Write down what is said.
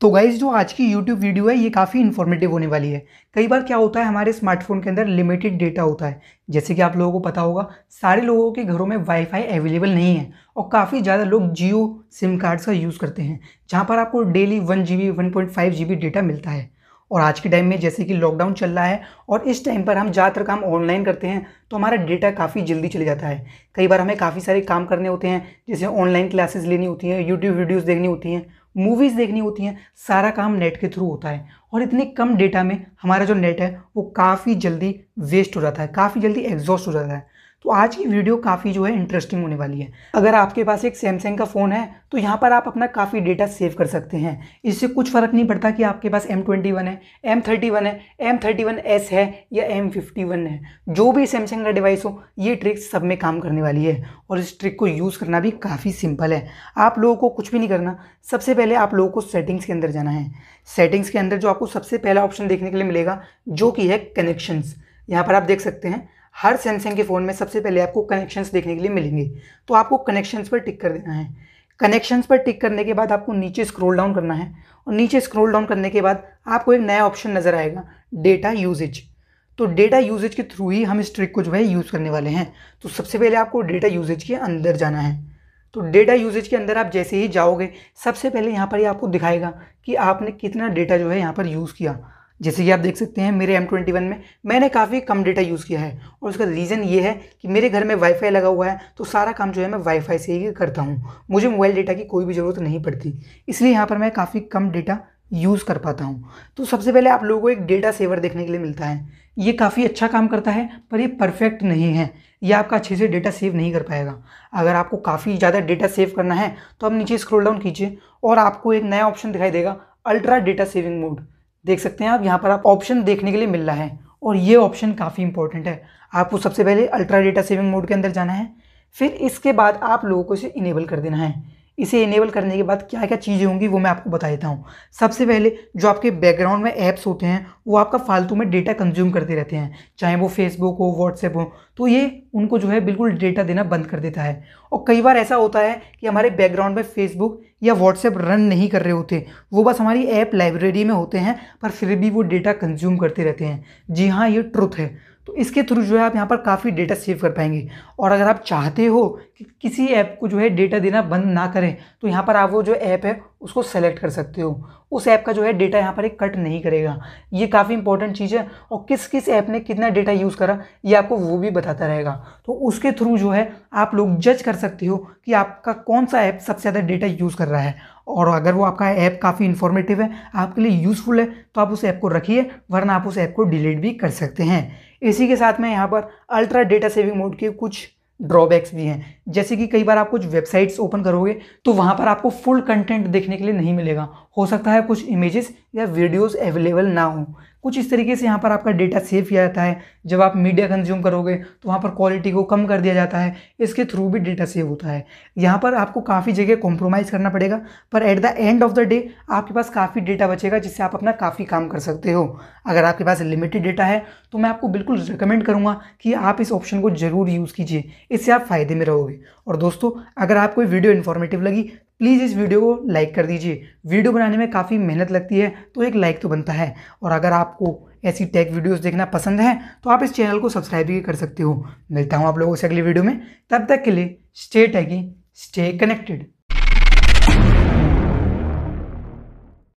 तो गाइज जो आज की YouTube वीडियो है ये काफ़ी इन्फॉर्मेटिव होने वाली है कई बार क्या होता है हमारे स्मार्टफोन के अंदर लिमिटेड डेटा होता है जैसे कि आप लोगों को पता होगा सारे लोगों के घरों में वाईफाई अवेलेबल नहीं है और काफ़ी ज़्यादा लोग जियो सिम कार्ड्स का यूज़ करते हैं जहाँ पर आपको daily one G B one point five G B data मिलता है और आज के टाइम में जैसे कि लॉकडाउन चल रहा है और इस टाइम पर हम ज़्यादातर काम ऑनलाइन करते हैं तो हमारा डेटा काफ़ी जल्दी चले जाता है कई बार हमें काफ़ी सारे काम करने होते हैं जैसे ऑनलाइन क्लासेस लेनी होती हैं यूट्यूब वीडियोज़ देखनी होती हैं मूवीज़ देखनी होती हैं सारा काम नेट के थ्रू होता है और इतने कम डेटा में हमारा जो नेट है वो काफ़ी जल्दी वेस्ट हो जाता है काफ़ी जल्दी एग्जॉस्ट हो जाता है तो आज की वीडियो काफ़ी जो है इंटरेस्टिंग होने वाली है अगर आपके पास एक सैमसंग का फ़ोन है तो यहाँ पर आप अपना काफ़ी डेटा सेव कर सकते हैं इससे कुछ फ़र्क नहीं पड़ता कि आपके पास एम ट्वेंटी वन है एम थर्टी वन है एम थर्टी वन एस है या एम फिफ्टी वन है जो भी सैमसंग का डिवाइस हो ये ट्रिक सब में काम करने वाली है और इस ट्रिक को यूज़ करना भी काफ़ी सिंपल है आप लोगों को कुछ भी नहीं करना सबसे पहले आप लोगों को सेटिंग्स के अंदर जाना है सेटिंग्स के अंदर जो आपको सबसे पहला ऑप्शन देखने के लिए मिलेगा जो कि है कनेक्शंस यहाँ पर आप देख सकते हैं हर सैमसंग के फ़ोन में सबसे पहले आपको कनेक्शंस देखने के लिए मिलेंगे तो आपको कनेक्शंस पर टिक कर देना है कनेक्शंस पर टिक करने के बाद आपको नीचे स्क्रॉल डाउन करना है और नीचे स्क्रॉल डाउन करने के बाद आपको एक नया ऑप्शन नज़र आएगा डेटा यूजेज तो डेटा यूजेज के थ्रू ही हम इस ट्रिक को जो है यूज़ करने वाले हैं तो सबसे पहले आपको डेटा यूजेज के अंदर जाना है तो डेटा यूजेज के अंदर आप जैसे ही जाओगे सबसे पहले यहाँ पर ही आपको दिखाएगा कि आपने कितना डेटा जो है यहाँ पर यूज़ किया जैसे कि आप देख सकते हैं मेरे M21 में मैंने काफ़ी कम डेटा यूज़ किया है और उसका रीज़न ये है कि मेरे घर में वाईफाई लगा हुआ है तो सारा काम जो है मैं वाईफाई से ही करता हूँ मुझे मोबाइल डेटा की कोई भी ज़रूरत नहीं पड़ती इसलिए यहाँ पर मैं काफ़ी कम डेटा यूज़ कर पाता हूँ तो सबसे पहले आप लोगों को एक डेटा सेवर देखने के लिए मिलता है ये काफ़ी अच्छा काम करता है पर ये परफेक्ट नहीं है ये आपका अच्छे से डेटा सेव नहीं कर पाएगा अगर आपको काफ़ी ज़्यादा डेटा सेव करना है तो आप नीचे स्क्रोल डाउन कीजिए और आपको एक नया ऑप्शन दिखाई देगा अल्ट्रा डेटा सेविंग मोड देख सकते हैं आप यहाँ पर आप ऑप्शन देखने के लिए मिल रहा है और ये ऑप्शन काफ़ी इंपॉर्टेंट है आपको सबसे पहले अल्ट्रा डेटा सेविंग मोड के अंदर जाना है फिर इसके बाद आप लोगों को इसे इनेबल कर देना है इसे इनेबल करने के बाद क्या क्या चीज़ें होंगी वो मैं आपको बता देता हूँ सबसे पहले जो आपके बैकग्राउंड में ऐप्स होते हैं वो आपका फालतू में डेटा कंज्यूम करते रहते हैं चाहे वो फेसबुक हो व्हाट्सएप हो तो ये उनको जो है बिल्कुल डेटा देना बंद कर देता है और कई बार ऐसा होता है कि हमारे बैकग्राउंड में फेसबुक या व्हाट्सएप रन नहीं कर रहे होते वो बस हमारी ऐप लाइब्रेरी में होते हैं पर फिर भी वो डेटा कंज्यूम करते रहते हैं जी हाँ ये ट्रुथ है तो इसके थ्रू जो है आप यहाँ पर काफ़ी डेटा सेव कर पाएंगे और अगर आप चाहते हो कि किसी ऐप को जो है डेटा देना बंद ना करें तो यहाँ पर आप वो जो ऐप है उसको सेलेक्ट कर सकते हो उस ऐप का जो है डेटा यहाँ पर एक कट नहीं करेगा ये काफ़ी इंपॉर्टेंट चीज़ है और किस किस ऐप ने कितना डेटा यूज़ करा ये आपको वो भी बताता रहेगा तो उसके थ्रू जो है आप लोग जज कर सकते हो कि आपका कौन सा ऐप सबसे ज़्यादा डेटा यूज़ कर रहा है और अगर वो आपका ऐप काफ़ी इन्फॉर्मेटिव है आपके लिए यूज़फुल है तो आप उस ऐप को रखिए वरना आप उस ऐप को डिलीट भी कर सकते हैं इसी के साथ में यहाँ पर अल्ट्रा डेटा सेविंग मोड के कुछ ड्रॉबैक्स भी हैं जैसे कि कई बार आप कुछ वेबसाइट्स ओपन करोगे तो वहाँ पर आपको फुल कंटेंट देखने के लिए नहीं मिलेगा हो सकता है कुछ इमेजेस या वीडियोस अवेलेबल ना हो कुछ इस तरीके से यहाँ पर आपका डेटा सेव किया जाता है जब आप मीडिया कंज्यूम करोगे तो वहाँ पर क्वालिटी को कम कर दिया जाता है इसके थ्रू भी डेटा सेव होता है यहाँ पर आपको काफ़ी जगह कॉम्प्रोमाइज़ करना पड़ेगा पर at the end of the day आपके पास काफ़ी डेटा बचेगा जिससे आप अपना काफ़ी काम कर सकते हो अगर आपके पास लिमिटेड डेटा है तो मैं आपको बिल्कुल रिकमेंड करूँगा कि आप इस ऑप्शन को ज़रूर यूज़ कीजिए इससे आप फ़ायदे में रहोगे और दोस्तों अगर आपको वीडियो इन्फॉर्मेटिव लगी प्लीज़ इस वीडियो को लाइक कर दीजिए वीडियो बनाने में काफ़ी मेहनत लगती है तो एक लाइक तो बनता है और अगर आपको ऐसी टेक वीडियोस देखना पसंद है तो आप इस चैनल को सब्सक्राइब भी कर सकते हो मिलता हूँ आप लोगों से अगली वीडियो में तब तक के लिए स्टे टैगी स्टे कनेक्टेड